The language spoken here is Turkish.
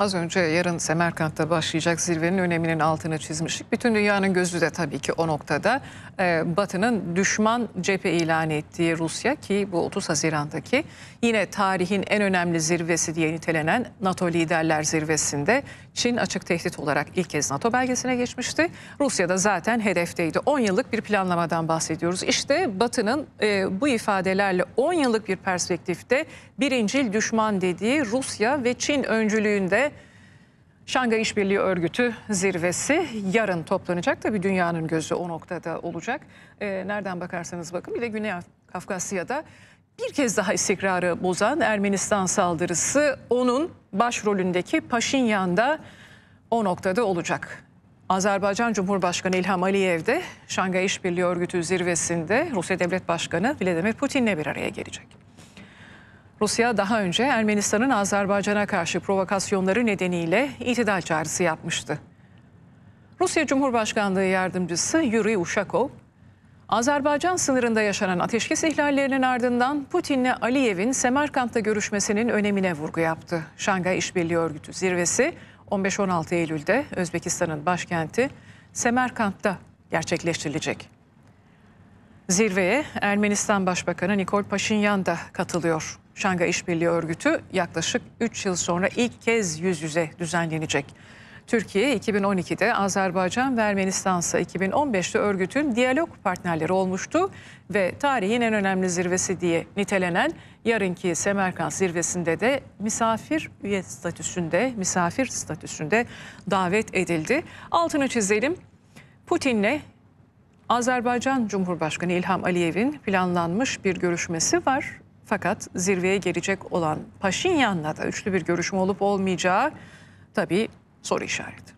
Az önce yarın Semerkant'ta başlayacak zirvenin öneminin altını çizmiştik. Bütün dünyanın gözü de tabii ki o noktada e, Batı'nın düşman cephe ilan ettiği Rusya ki bu 30 Haziran'daki yine tarihin en önemli zirvesi diye nitelenen NATO Liderler Zirvesi'nde Çin açık tehdit olarak ilk kez NATO belgesine geçmişti. Rusya da zaten hedefteydi. 10 yıllık bir planlamadan bahsediyoruz. İşte Batı'nın e, bu ifadelerle 10 yıllık bir perspektifte birincil düşman dediği Rusya ve Çin öncülüğünde Şangay İşbirliği Örgütü zirvesi yarın toplanacak. Tabii dünyanın gözü o noktada olacak. Ee, nereden bakarsanız bakın bir de Güney Kafkasya'da bir kez daha istikrarı bozan Ermenistan saldırısı onun başrolündeki Paşinyan'da o noktada olacak. Azerbaycan Cumhurbaşkanı İlham Aliyev de Şangay İşbirliği Örgütü zirvesinde Rusya Devlet Başkanı Vladimir Putin'le bir araya gelecek. Rusya daha önce Ermenistan'ın Azerbaycan'a karşı provokasyonları nedeniyle itidal çağrısı yapmıştı. Rusya Cumhurbaşkanlığı Yardımcısı Yuri Ushakov, Azerbaycan sınırında yaşanan ateşkes ihlallerinin ardından Putin'le Aliyev'in Semerkant'ta görüşmesinin önemine vurgu yaptı. Şangay İşbirliği Örgütü zirvesi 15-16 Eylül'de Özbekistan'ın başkenti Semerkant'ta gerçekleştirilecek. Zirveye Ermenistan Başbakanı Nikol Paşinyan da katılıyor. Şanga İşbirliği Örgütü yaklaşık 3 yıl sonra ilk kez yüz yüze düzenlenecek. Türkiye 2012'de Azerbaycan ve Ermenistan 2015'te örgütün diyalog partnerleri olmuştu ve tarihin en önemli zirvesi diye nitelenen yarınki Semerkant zirvesinde de misafir üye statüsünde, misafir statüsünde davet edildi. Altını çizelim. Putin'le Azerbaycan Cumhurbaşkanı İlham Aliyev'in planlanmış bir görüşmesi var. Fakat zirveye gelecek olan Paşinyan'la da üçlü bir görüşme olup olmayacağı tabii soru işareti.